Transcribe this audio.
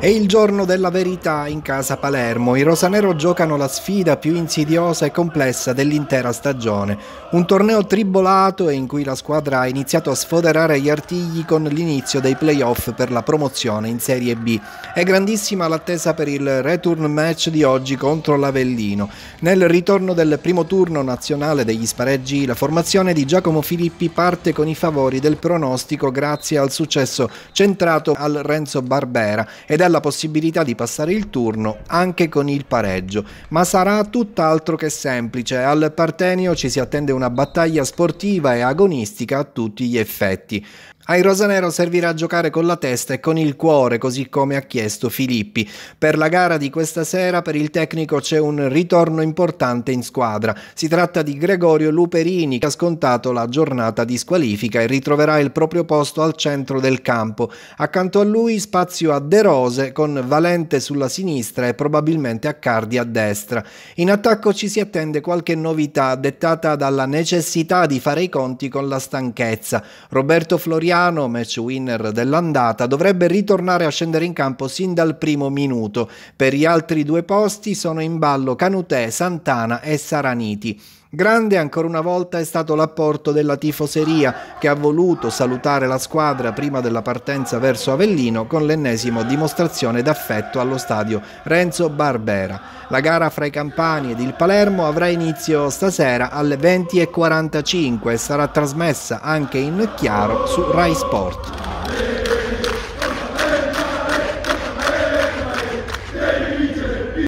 È il giorno della verità in casa Palermo. I rosanero giocano la sfida più insidiosa e complessa dell'intera stagione. Un torneo tribolato in cui la squadra ha iniziato a sfoderare gli artigli con l'inizio dei playoff per la promozione in Serie B. È grandissima l'attesa per il return match di oggi contro l'Avellino. Nel ritorno del primo turno nazionale degli spareggi, la formazione di Giacomo Filippi parte con i favori del pronostico grazie al successo centrato al Renzo Barbera ed ha la possibilità di passare il turno anche con il pareggio, ma sarà tutt'altro che semplice. Al Partenio ci si attende una battaglia sportiva e agonistica a tutti gli effetti. Ai Rosanero servirà giocare con la testa e con il cuore, così come ha chiesto Filippi. Per la gara di questa sera per il tecnico c'è un ritorno importante in squadra. Si tratta di Gregorio Luperini che ha scontato la giornata di squalifica e ritroverà il proprio posto al centro del campo. Accanto a lui spazio a De Rosa Cremonese con Valente sulla sinistra e probabilmente Accardi a destra. In attacco ci si attende qualche novità dettata dalla necessità di fare i conti con la stanchezza. Roberto Floriano, match winner dell'andata, dovrebbe ritornare a scendere in campo sin dal primo minuto. Per gli altri due posti sono in ballo Canutè, Santana e Saraniti. Grande ancora una volta è stato l'apporto della tifoseria che ha voluto salutare la squadra prima della partenza verso Avellino con l'ennesima dimostrazione d'affetto allo stadio Renzo Barbera. La gara fra i Campani ed il Palermo avrà inizio stasera alle 20.45 e sarà trasmessa anche in chiaro su Rai Sport.